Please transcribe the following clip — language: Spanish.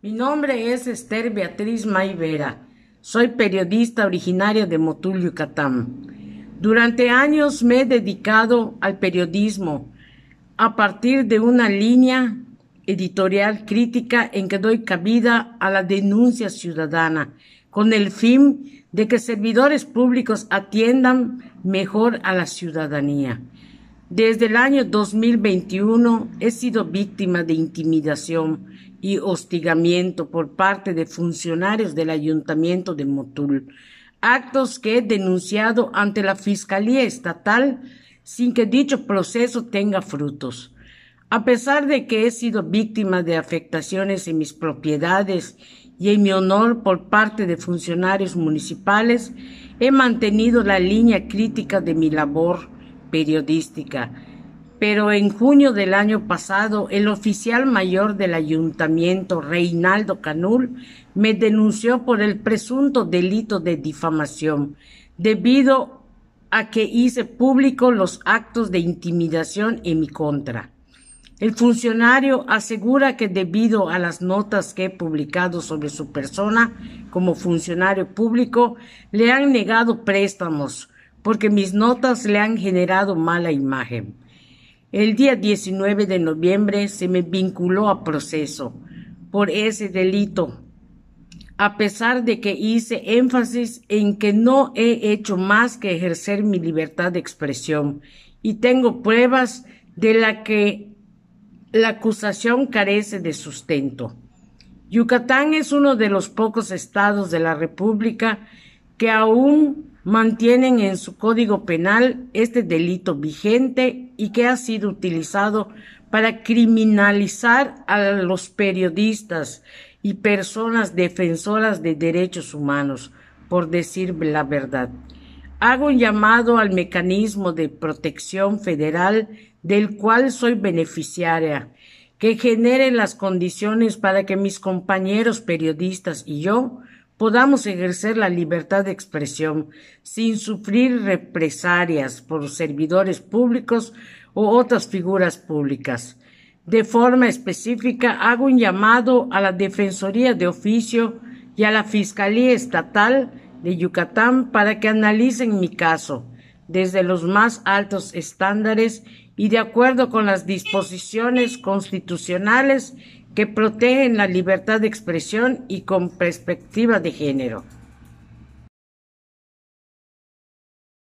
Mi nombre es Esther Beatriz Maivera. Soy periodista originaria de Motul, Yucatán. Durante años me he dedicado al periodismo a partir de una línea editorial crítica en que doy cabida a la denuncia ciudadana, con el fin de que servidores públicos atiendan mejor a la ciudadanía. Desde el año 2021 he sido víctima de intimidación y hostigamiento por parte de funcionarios del ayuntamiento de Motul, actos que he denunciado ante la Fiscalía Estatal sin que dicho proceso tenga frutos. A pesar de que he sido víctima de afectaciones en mis propiedades y en mi honor por parte de funcionarios municipales, he mantenido la línea crítica de mi labor periodística pero en junio del año pasado el oficial mayor del ayuntamiento, Reinaldo Canul, me denunció por el presunto delito de difamación, debido a que hice público los actos de intimidación en mi contra. El funcionario asegura que debido a las notas que he publicado sobre su persona como funcionario público, le han negado préstamos porque mis notas le han generado mala imagen. El día 19 de noviembre se me vinculó a proceso por ese delito, a pesar de que hice énfasis en que no he hecho más que ejercer mi libertad de expresión y tengo pruebas de la que la acusación carece de sustento. Yucatán es uno de los pocos estados de la República que aún mantienen en su código penal este delito vigente y que ha sido utilizado para criminalizar a los periodistas y personas defensoras de derechos humanos, por decir la verdad. Hago un llamado al mecanismo de protección federal del cual soy beneficiaria, que genere las condiciones para que mis compañeros periodistas y yo podamos ejercer la libertad de expresión sin sufrir represalias por servidores públicos o otras figuras públicas. De forma específica, hago un llamado a la Defensoría de Oficio y a la Fiscalía Estatal de Yucatán para que analicen mi caso desde los más altos estándares y de acuerdo con las disposiciones constitucionales que protegen la libertad de expresión y con perspectiva de género.